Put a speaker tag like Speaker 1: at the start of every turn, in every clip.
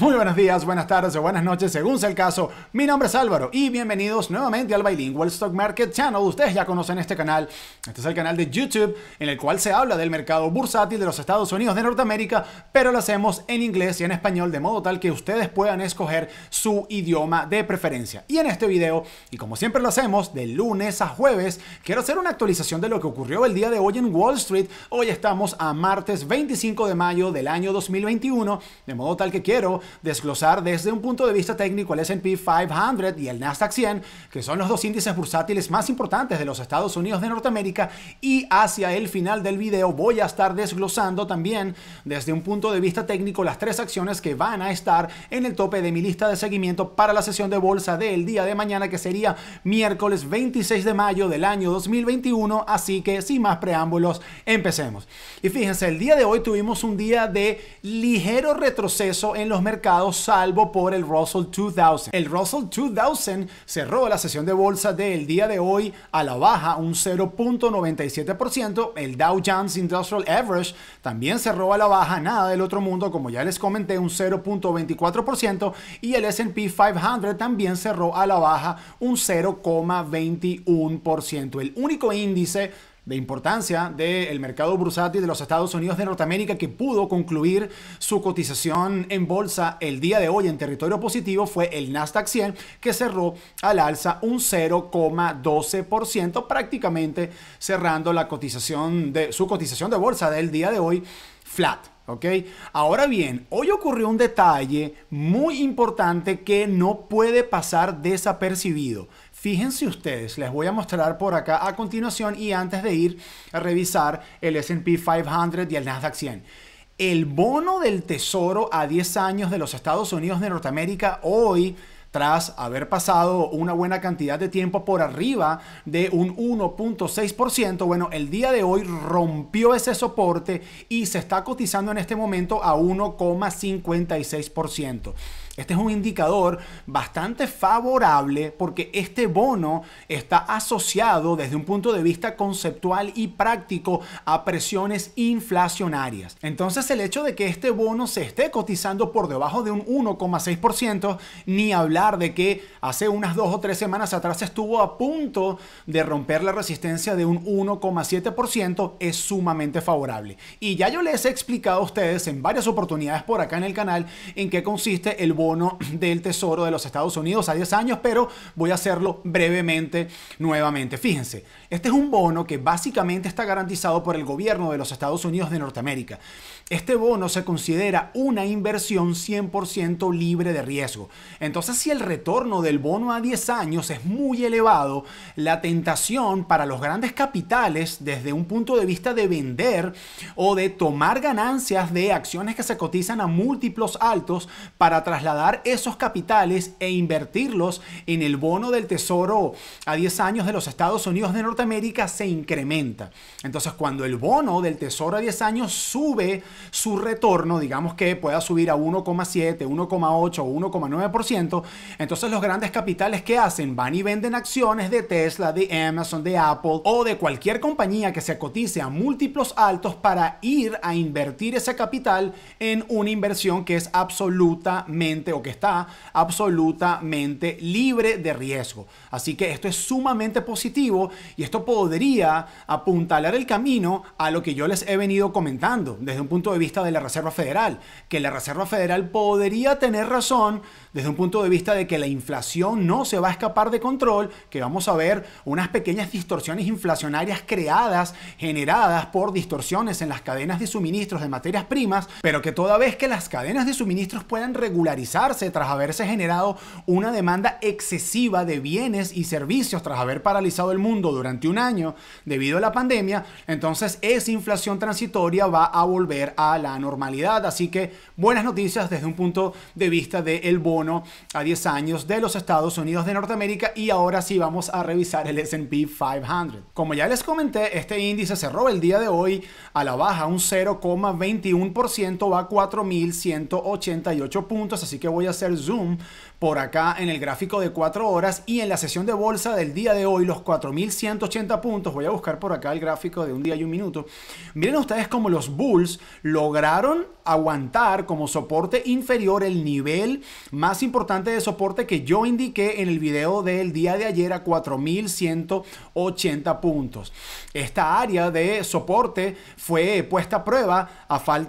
Speaker 1: Muy buenos días, buenas tardes o buenas noches, según sea el caso. Mi nombre es Álvaro y bienvenidos nuevamente al Bilingual Stock Market Channel. Ustedes ya conocen este canal. Este es el canal de YouTube en el cual se habla del mercado bursátil de los Estados Unidos de Norteamérica, pero lo hacemos en inglés y en español de modo tal que ustedes puedan escoger su idioma de preferencia. Y en este video, y como siempre lo hacemos de lunes a jueves, quiero hacer una actualización de lo que ocurrió el día de hoy en Wall Street. Hoy estamos a martes 25 de mayo del año 2021, de modo tal que quiero desglosar desde un punto de vista técnico el SP 500 y el Nasdaq 100, que son los dos índices bursátiles más importantes de los Estados Unidos de Norteamérica. Y hacia el final del video voy a estar desglosando también desde un punto de vista técnico las tres acciones que van a estar en el tope de mi lista de seguimiento para la sesión de bolsa del día de mañana, que sería miércoles 26 de mayo del año 2021. Así que sin más preámbulos, empecemos. Y fíjense, el día de hoy tuvimos un día de ligero retroceso en los mercado salvo por el Russell 2000. El Russell 2000 cerró la sesión de bolsa del día de hoy a la baja un 0.97%. El Dow Jones Industrial Average también cerró a la baja nada del otro mundo, como ya les comenté, un 0.24%. Y el SP 500 también cerró a la baja un 0.21%. El único índice de importancia del mercado bursátil de los Estados Unidos de Norteamérica que pudo concluir su cotización en bolsa el día de hoy en territorio positivo fue el Nasdaq 100 que cerró al alza un 0,12% prácticamente cerrando la cotización de su cotización de bolsa del día de hoy flat. ¿ok? Ahora bien, hoy ocurrió un detalle muy importante que no puede pasar desapercibido. Fíjense ustedes, les voy a mostrar por acá a continuación y antes de ir a revisar el SP 500 y el Nasdaq 100. El bono del tesoro a 10 años de los Estados Unidos de Norteamérica hoy tras haber pasado una buena cantidad de tiempo por arriba de un 1.6%, bueno, el día de hoy rompió ese soporte y se está cotizando en este momento a 1,56%. Este es un indicador bastante favorable porque este bono está asociado desde un punto de vista conceptual y práctico a presiones inflacionarias. Entonces el hecho de que este bono se esté cotizando por debajo de un 1,6%, ni hablar de que hace unas dos o tres semanas atrás estuvo a punto de romper la resistencia de un 1,7%, es sumamente favorable. Y ya yo les he explicado a ustedes en varias oportunidades por acá en el canal en qué consiste el bono del Tesoro de los Estados Unidos a 10 años, pero voy a hacerlo brevemente nuevamente. Fíjense, este es un bono que básicamente está garantizado por el gobierno de los Estados Unidos de Norteamérica. Este bono se considera una inversión 100% libre de riesgo. Entonces, si el retorno del bono a 10 años es muy elevado, la tentación para los grandes capitales desde un punto de vista de vender o de tomar ganancias de acciones que se cotizan a múltiplos altos para trasladar esos capitales e invertirlos en el bono del Tesoro a 10 años de los Estados Unidos de Norteamérica se incrementa. Entonces, cuando el bono del Tesoro a 10 años sube su retorno, digamos que pueda subir a 1,7, 1,8 o 1,9%, entonces los grandes capitales que hacen van y venden acciones de Tesla, de Amazon, de Apple o de cualquier compañía que se cotice a múltiplos altos para ir a invertir ese capital en una inversión que es absolutamente o que está absolutamente libre de riesgo. Así que esto es sumamente positivo y esto podría apuntalar el camino a lo que yo les he venido comentando desde un punto de vista de la Reserva Federal, que la Reserva Federal podría tener razón desde un punto de vista de que la inflación no se va a escapar de control, que vamos a ver unas pequeñas distorsiones inflacionarias creadas, generadas por distorsiones en las cadenas de suministros de materias primas, pero que toda vez que las cadenas de suministros puedan regularizarse tras haberse generado una demanda excesiva de bienes y servicios, tras haber paralizado el mundo durante un año debido a la pandemia, entonces esa inflación transitoria va a volver a la normalidad. Así que buenas noticias desde un punto de vista del bono a 10 años de los Estados Unidos de Norteamérica y ahora sí vamos a revisar el S&P 500. Como ya les comenté, este índice cerró el día de hoy a la baja un 0,21%, va a 4.188 puntos, así que voy a hacer zoom por acá en el gráfico de 4 horas y en la sesión de bolsa del día de hoy los 4.180 puntos, voy a buscar por acá el gráfico de un día y un minuto, miren ustedes cómo los Bulls lograron aguantar como soporte inferior el nivel más importante de soporte que yo indiqué en el video del día de ayer a 4180 puntos. Esta área de soporte fue puesta a prueba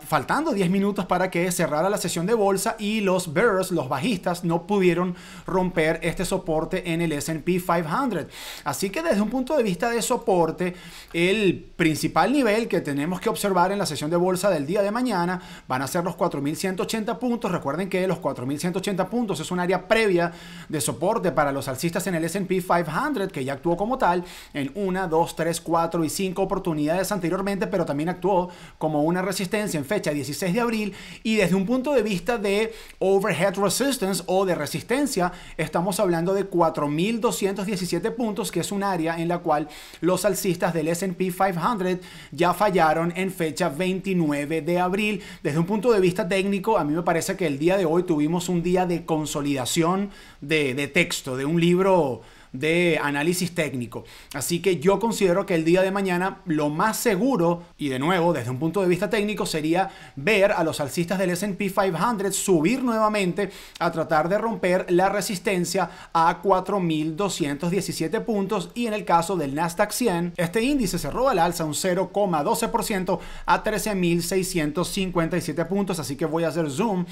Speaker 1: faltando 10 minutos para que cerrara la sesión de bolsa y los bears, los bajistas, no pudieron romper este soporte en el S&P 500. Así que desde un punto de vista de soporte, el principal nivel que tenemos que observar en la sesión de bolsa del día de mañana van a ser los 4.180 puntos. Recuerden que los 4.180 puntos es un área previa de soporte para los alcistas en el SP 500, que ya actuó como tal en 1, 2, 3, 4 y cinco oportunidades anteriormente, pero también actuó como una resistencia en fecha 16 de abril. Y desde un punto de vista de overhead resistance o de resistencia, estamos hablando de 4.217 puntos, que es un área en la cual los alcistas del SP 500 ya fallaron en fecha 29 de abril desde un punto de vista técnico, a mí me parece que el día de hoy tuvimos un día de consolidación de, de texto, de un libro de análisis técnico. Así que yo considero que el día de mañana lo más seguro, y de nuevo desde un punto de vista técnico, sería ver a los alcistas del SP 500 subir nuevamente a tratar de romper la resistencia a 4.217 puntos y en el caso del Nasdaq 100, este índice cerró al alza un 0,12% a 13.657 puntos, así que voy a hacer zoom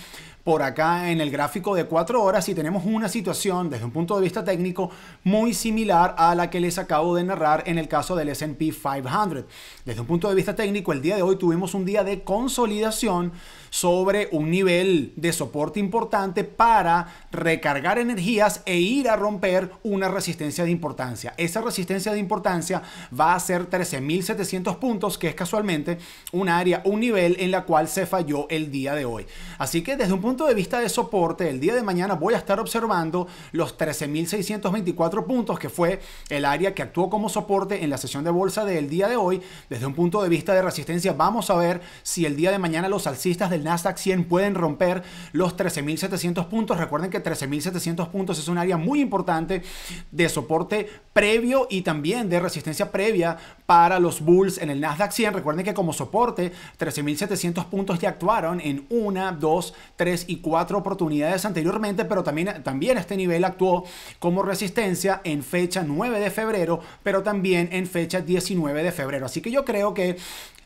Speaker 1: por acá en el gráfico de 4 horas y tenemos una situación desde un punto de vista técnico muy similar a la que les acabo de narrar en el caso del SP 500. Desde un punto de vista técnico, el día de hoy tuvimos un día de consolidación sobre un nivel de soporte importante para recargar energías e ir a romper una resistencia de importancia. Esa resistencia de importancia va a ser 13.700 puntos, que es casualmente un área, un nivel en la cual se falló el día de hoy. Así que desde un punto de vista de soporte, el día de mañana voy a estar observando los 13.624 puntos, que fue el área que actuó como soporte en la sesión de bolsa del día de hoy. Desde un punto de vista de resistencia, vamos a ver si el día de mañana los alcistas del Nasdaq 100 pueden romper los 13.700 puntos. Recuerden que 13.700 puntos es un área muy importante de soporte previo y también de resistencia previa para los bulls en el Nasdaq 100. Recuerden que como soporte, 13.700 puntos ya actuaron en una, dos, tres y cuatro oportunidades anteriormente, pero también, también este nivel actuó como resistencia en fecha 9 de febrero, pero también en fecha 19 de febrero. Así que yo creo que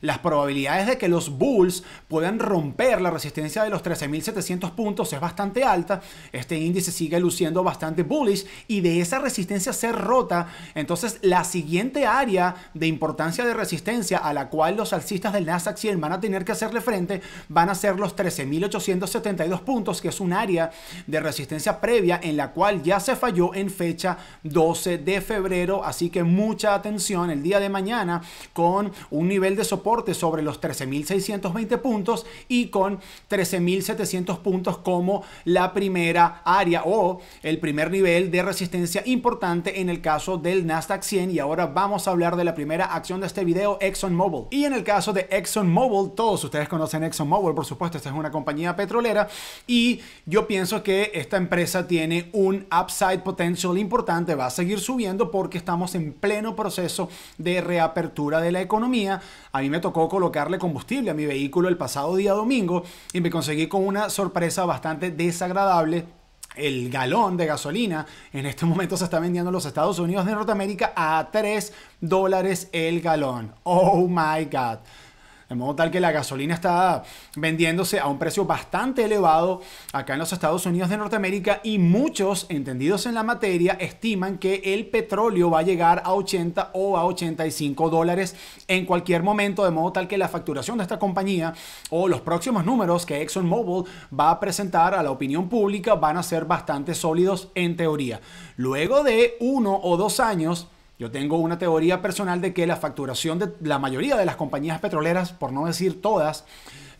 Speaker 1: las probabilidades de que los Bulls puedan romper la resistencia de los 13.700 puntos es bastante alta. Este índice sigue luciendo bastante bullish y de esa resistencia ser rota, entonces la siguiente área de importancia de resistencia a la cual los alcistas del Nasdaq 100 van a tener que hacerle frente van a ser los 13.872 puntos, que es un área de resistencia previa en la cual ya se falló en fecha 12 de febrero. Así que mucha atención el día de mañana con un nivel de soporte sobre los 13.620 puntos y con 13.700 puntos como la primera área o el primer nivel de resistencia importante en el caso del Nasdaq 100. Y ahora vamos a hablar de la primera acción de este video, ExxonMobil. Y en el caso de ExxonMobil, todos ustedes conocen ExxonMobil, por supuesto, esta es una compañía petrolera y yo pienso que esta empresa tiene un upside potential importante va a seguir subiendo porque estamos en pleno proceso de reapertura de la economía. A mí me tocó colocarle combustible a mi vehículo el pasado día domingo y me conseguí con una sorpresa bastante desagradable el galón de gasolina en este momento se está vendiendo en los Estados Unidos de Norteamérica a 3 dólares el galón. Oh my God. De modo tal que la gasolina está vendiéndose a un precio bastante elevado acá en los Estados Unidos de Norteamérica y muchos entendidos en la materia estiman que el petróleo va a llegar a 80 o a 85 dólares en cualquier momento, de modo tal que la facturación de esta compañía o los próximos números que ExxonMobil va a presentar a la opinión pública van a ser bastante sólidos en teoría. Luego de uno o dos años, yo tengo una teoría personal de que la facturación de la mayoría de las compañías petroleras, por no decir todas,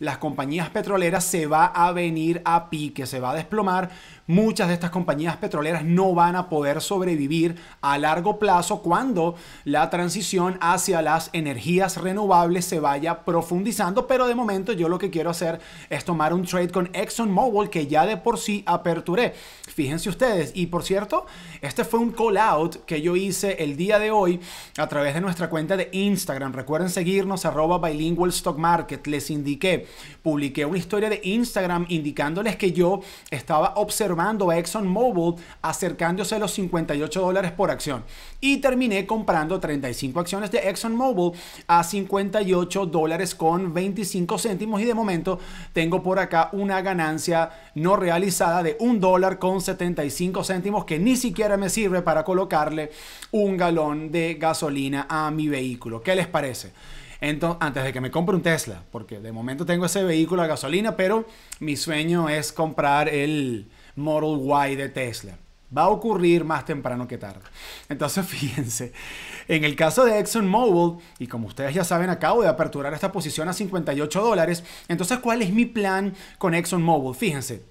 Speaker 1: las compañías petroleras se va a venir a pique, se va a desplomar muchas de estas compañías petroleras no van a poder sobrevivir a largo plazo cuando la transición hacia las energías renovables se vaya profundizando. Pero de momento yo lo que quiero hacer es tomar un trade con ExxonMobil que ya de por sí aperturé. Fíjense ustedes. Y por cierto, este fue un call out que yo hice el día de hoy a través de nuestra cuenta de Instagram. Recuerden seguirnos arroba bilingual stock market. Les indiqué, publiqué una historia de Instagram indicándoles que yo estaba observando a ExxonMobil acercándose a los 58 dólares por acción. Y terminé comprando 35 acciones de ExxonMobil a 58 dólares con 25 céntimos y de momento tengo por acá una ganancia no realizada de 1 dólar con 75 céntimos que ni siquiera me sirve para colocarle un galón de gasolina a mi vehículo. ¿Qué les parece? Entonces, antes de que me compre un Tesla, porque de momento tengo ese vehículo a gasolina, pero mi sueño es comprar el, Model Y de Tesla. Va a ocurrir más temprano que tarde. Entonces, fíjense, en el caso de ExxonMobil, y como ustedes ya saben, acabo de aperturar esta posición a 58 dólares, entonces, ¿cuál es mi plan con ExxonMobil? Fíjense,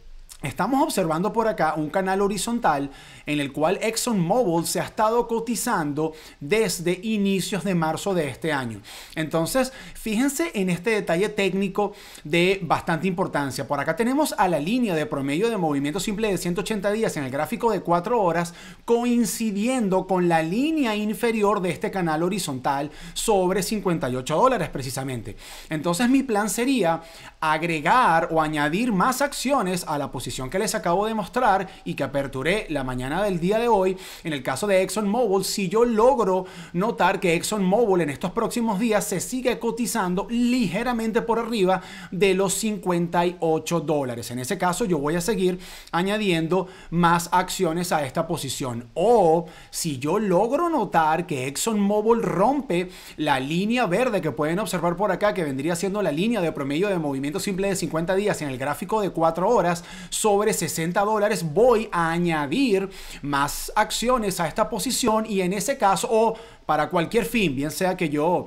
Speaker 1: Estamos observando por acá un canal horizontal en el cual ExxonMobil se ha estado cotizando desde inicios de marzo de este año. Entonces, fíjense en este detalle técnico de bastante importancia. Por acá tenemos a la línea de promedio de movimiento simple de 180 días en el gráfico de 4 horas coincidiendo con la línea inferior de este canal horizontal sobre 58 dólares precisamente. Entonces, mi plan sería agregar o añadir más acciones a la posición que les acabo de mostrar y que aperturé la mañana del día de hoy, en el caso de ExxonMobil, si yo logro notar que ExxonMobil en estos próximos días se sigue cotizando ligeramente por arriba de los 58 dólares. En ese caso yo voy a seguir añadiendo más acciones a esta posición. O si yo logro notar que ExxonMobil rompe la línea verde que pueden observar por acá, que vendría siendo la línea de promedio de movimiento simple de 50 días en el gráfico de 4 horas, sobre 60 dólares, voy a añadir más acciones a esta posición y en ese caso, o para cualquier fin, bien sea que yo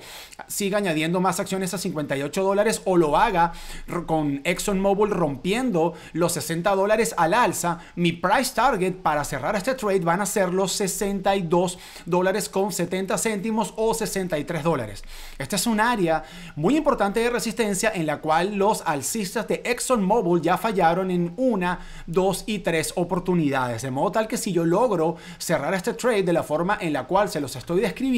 Speaker 1: siga añadiendo más acciones a 58 dólares o lo haga con ExxonMobil rompiendo los 60 dólares al alza, mi price target para cerrar este trade van a ser los 62 dólares con 70 céntimos o 63 dólares. Esta es un área muy importante de resistencia en la cual los alcistas de ExxonMobil ya fallaron en una, dos y tres oportunidades. De modo tal que si yo logro cerrar este trade de la forma en la cual se los estoy describiendo,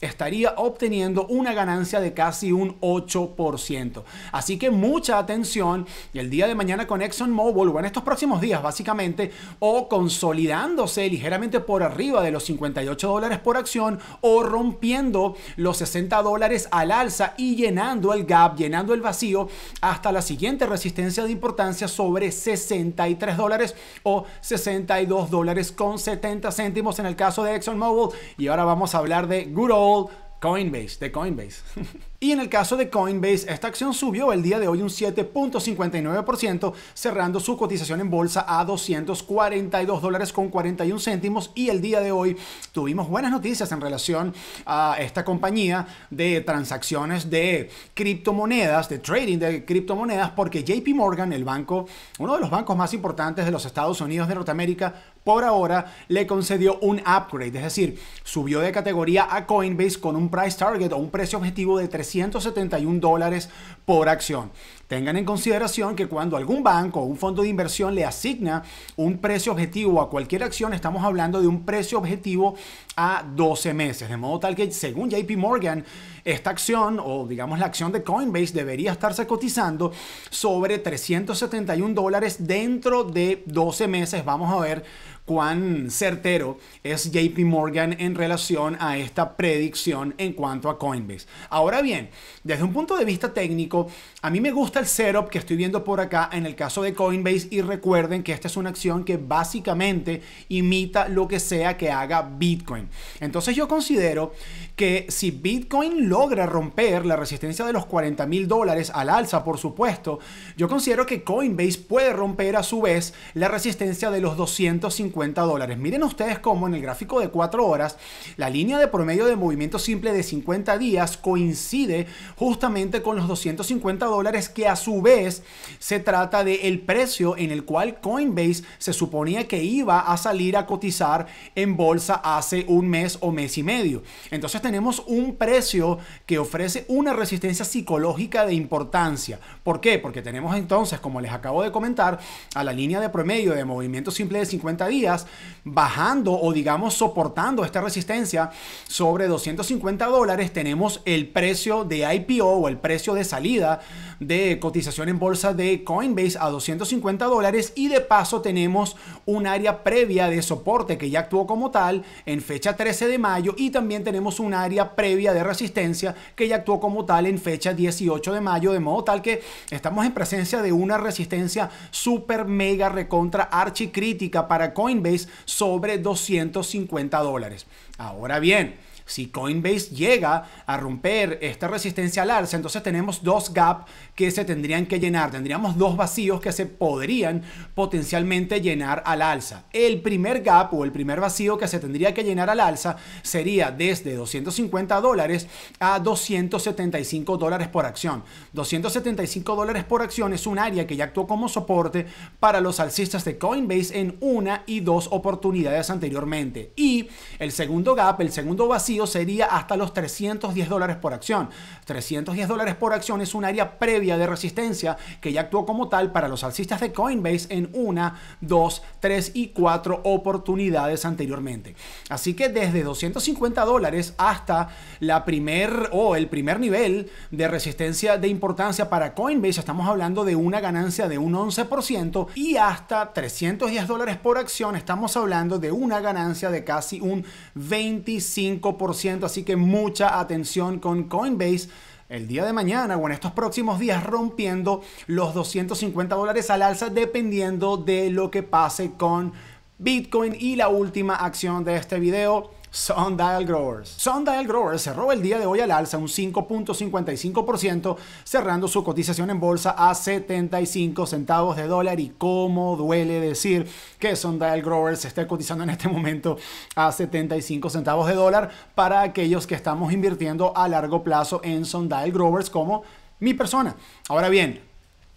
Speaker 1: estaría obteniendo una ganancia de casi un 8%. Así que mucha atención el día de mañana con ExxonMobil o en estos próximos días básicamente o consolidándose ligeramente por arriba de los 58 dólares por acción o rompiendo los 60 dólares al alza y llenando el gap, llenando el vacío hasta la siguiente resistencia de importancia sobre 63 dólares o 62 dólares con 70 céntimos en el caso de ExxonMobil y ahora vamos a hablar de Good Old Coinbase, de Coinbase. y en el caso de Coinbase, esta acción subió el día de hoy un 7.59%, cerrando su cotización en bolsa a 242 dólares con 41 céntimos. Y el día de hoy tuvimos buenas noticias en relación a esta compañía de transacciones de criptomonedas, de trading de criptomonedas, porque JP Morgan, el banco, uno de los bancos más importantes de los Estados Unidos de Norteamérica, por ahora le concedió un upgrade, es decir, subió de categoría a Coinbase con un price target o un precio objetivo de 371 dólares por acción. Tengan en consideración que cuando algún banco o un fondo de inversión le asigna un precio objetivo a cualquier acción, estamos hablando de un precio objetivo a 12 meses. De modo tal que, según JP Morgan, esta acción o digamos la acción de Coinbase debería estarse cotizando sobre 371 dólares dentro de 12 meses. Vamos a ver cuán certero es JP Morgan en relación a esta predicción en cuanto a Coinbase. Ahora bien, desde un punto de vista técnico, a mí me gusta el setup que estoy viendo por acá en el caso de Coinbase y recuerden que esta es una acción que básicamente imita lo que sea que haga Bitcoin. Entonces yo considero que si Bitcoin logra romper la resistencia de los 40 mil dólares al alza, por supuesto, yo considero que Coinbase puede romper a su vez la resistencia de los 250 dólares. Miren ustedes cómo en el gráfico de 4 horas, la línea de promedio de movimiento simple de 50 días coincide justamente con los 250 dólares que a su vez se trata del el precio en el cual Coinbase se suponía que iba a salir a cotizar en bolsa hace un mes o mes y medio. Entonces tenemos un precio que ofrece una resistencia psicológica de importancia. ¿Por qué? Porque tenemos entonces, como les acabo de comentar, a la línea de promedio de movimiento simple de 50 días bajando o digamos soportando esta resistencia sobre 250 dólares, tenemos el precio de IPO o el precio de salida de cotización en bolsa de Coinbase a 250 dólares y de paso tenemos un área previa de soporte que ya actuó como tal en fecha 13 de mayo y también tenemos un área previa de resistencia que ya actuó como tal en fecha 18 de mayo de modo tal que Estamos en presencia de una resistencia super mega recontra archicrítica para Coinbase sobre 250 dólares. Ahora bien, si Coinbase llega a romper esta resistencia al alza, entonces tenemos dos gaps que se tendrían que llenar. Tendríamos dos vacíos que se podrían potencialmente llenar al alza. El primer gap o el primer vacío que se tendría que llenar al alza sería desde 250 dólares a 275 dólares por acción. 275 dólares por acción es un área que ya actuó como soporte para los alcistas de Coinbase en una y dos oportunidades anteriormente. Y el segundo gap, el segundo vacío, sería hasta los 310 dólares por acción. 310 dólares por acción es un área previa de resistencia que ya actuó como tal para los alcistas de Coinbase en una, dos, tres y cuatro oportunidades anteriormente. Así que desde 250 dólares hasta la primer o el primer nivel de resistencia de importancia para Coinbase, estamos hablando de una ganancia de un 11% y hasta 310 dólares por acción estamos hablando de una ganancia de casi un 25% así que mucha atención con Coinbase el día de mañana o en estos próximos días rompiendo los 250 dólares al alza dependiendo de lo que pase con Bitcoin y la última acción de este video Sundial Growers. Sundial Growers cerró el día de hoy al alza un 5.55%, cerrando su cotización en bolsa a 75 centavos de dólar. Y cómo duele decir que Sundial Growers se esté cotizando en este momento a 75 centavos de dólar para aquellos que estamos invirtiendo a largo plazo en Sundial Growers como mi persona. Ahora bien,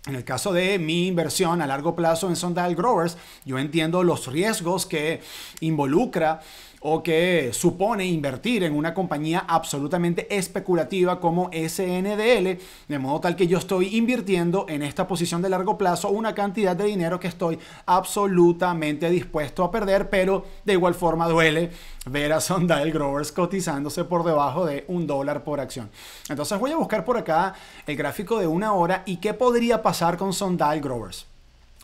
Speaker 1: en el caso de mi inversión a largo plazo en Sundial Growers, yo entiendo los riesgos que involucra o que supone invertir en una compañía absolutamente especulativa como SNDL, de modo tal que yo estoy invirtiendo en esta posición de largo plazo una cantidad de dinero que estoy absolutamente dispuesto a perder, pero de igual forma duele ver a Sundial Growers cotizándose por debajo de un dólar por acción. Entonces voy a buscar por acá el gráfico de una hora y qué podría pasar con Sundial Growers.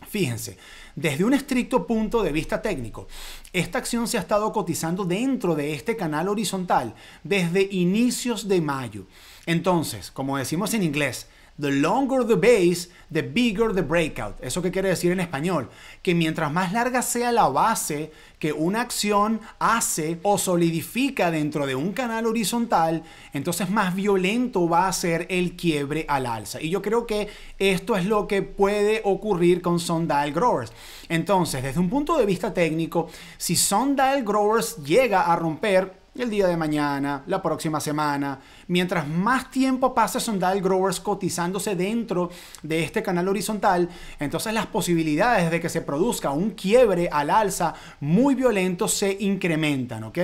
Speaker 1: Fíjense, desde un estricto punto de vista técnico, esta acción se ha estado cotizando dentro de este canal horizontal desde inicios de mayo. Entonces, como decimos en inglés, The longer the base, the bigger the breakout. ¿Eso qué quiere decir en español? Que mientras más larga sea la base que una acción hace o solidifica dentro de un canal horizontal, entonces más violento va a ser el quiebre al alza. Y yo creo que esto es lo que puede ocurrir con Sundial Growers. Entonces, desde un punto de vista técnico, si Sundial Growers llega a romper el día de mañana, la próxima semana. Mientras más tiempo pase Sundial Growers cotizándose dentro de este canal horizontal, entonces las posibilidades de que se produzca un quiebre al alza muy violento se incrementan, ¿ok?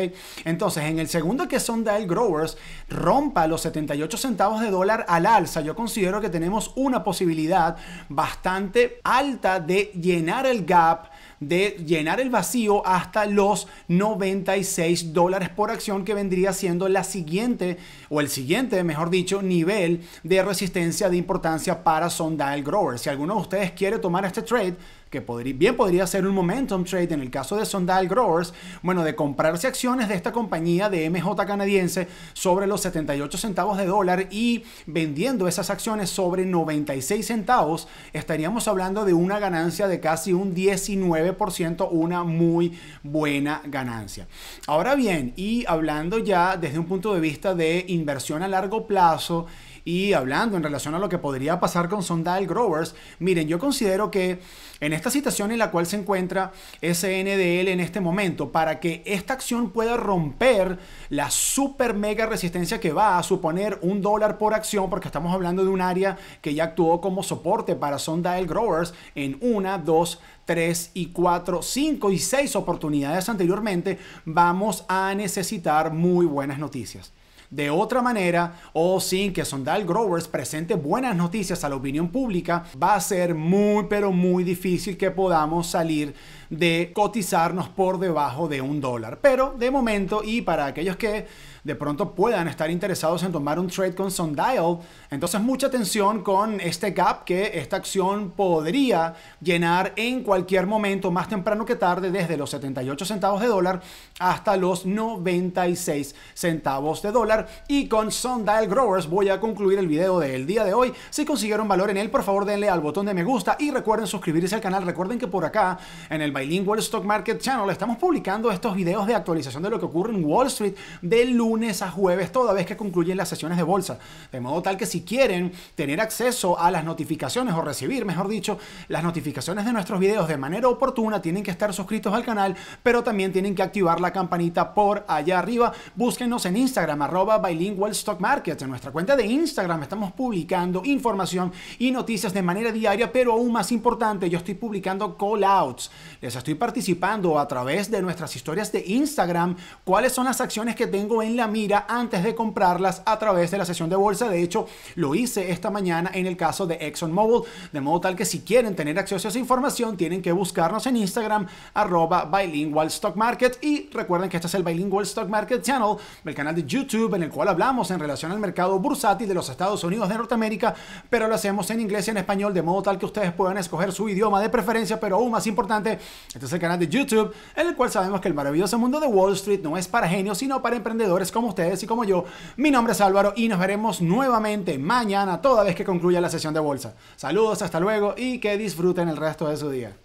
Speaker 1: Entonces, en el segundo que Sundial Growers rompa los 78 centavos de dólar al alza, yo considero que tenemos una posibilidad bastante alta de llenar el gap de llenar el vacío hasta los 96 dólares por acción que vendría siendo la siguiente o el siguiente, mejor dicho, nivel de resistencia de importancia para Sundial Growers. Si alguno de ustedes quiere tomar este trade, que bien podría ser un momentum trade en el caso de Sondal Growers, bueno, de comprarse acciones de esta compañía de MJ canadiense sobre los 78 centavos de dólar y vendiendo esas acciones sobre 96 centavos, estaríamos hablando de una ganancia de casi un 19%, una muy buena ganancia. Ahora bien, y hablando ya desde un punto de vista de inversión a largo plazo, y hablando en relación a lo que podría pasar con Sundial Growers, miren, yo considero que en esta situación en la cual se encuentra SNDL en este momento, para que esta acción pueda romper la super mega resistencia que va a suponer un dólar por acción, porque estamos hablando de un área que ya actuó como soporte para Sundial Growers en una, dos, tres y cuatro, cinco y seis oportunidades anteriormente, vamos a necesitar muy buenas noticias. De otra manera, o sin que Sondal Growers presente buenas noticias a la opinión pública, va a ser muy pero muy difícil que podamos salir de cotizarnos por debajo de un dólar. Pero de momento, y para aquellos que de pronto puedan estar interesados en tomar un trade con Sundial. Entonces mucha atención con este gap que esta acción podría llenar en cualquier momento, más temprano que tarde, desde los 78 centavos de dólar hasta los 96 centavos de dólar. Y con Sundial Growers voy a concluir el video del día de hoy. Si consiguieron valor en él, por favor denle al botón de me gusta y recuerden suscribirse al canal. Recuerden que por acá en el Bilingual Stock Market Channel estamos publicando estos videos de actualización de lo que ocurre en Wall Street del lunes lunes a jueves, toda vez que concluyen las sesiones de bolsa. De modo tal que si quieren tener acceso a las notificaciones o recibir, mejor dicho, las notificaciones de nuestros videos de manera oportuna, tienen que estar suscritos al canal, pero también tienen que activar la campanita por allá arriba. Búsquenos en Instagram, arroba stock market. En nuestra cuenta de Instagram estamos publicando información y noticias de manera diaria, pero aún más importante, yo estoy publicando call outs. Les estoy participando a través de nuestras historias de Instagram cuáles son las acciones que tengo en la mira antes de comprarlas a través de la sesión de bolsa. De hecho, lo hice esta mañana en el caso de ExxonMobil, de modo tal que si quieren tener acceso a esa información, tienen que buscarnos en Instagram, arroba bilingual stock market. Y recuerden que este es el Bilingual Stock Market Channel, el canal de YouTube en el cual hablamos en relación al mercado bursátil de los Estados Unidos de Norteamérica, pero lo hacemos en inglés y en español, de modo tal que ustedes puedan escoger su idioma de preferencia, pero aún más importante, este es el canal de YouTube, en el cual sabemos que el maravilloso mundo de Wall Street no es para genios, sino para emprendedores como ustedes y como yo. Mi nombre es Álvaro y nos veremos nuevamente mañana, toda vez que concluya la sesión de bolsa. Saludos, hasta luego y que disfruten el resto de su día.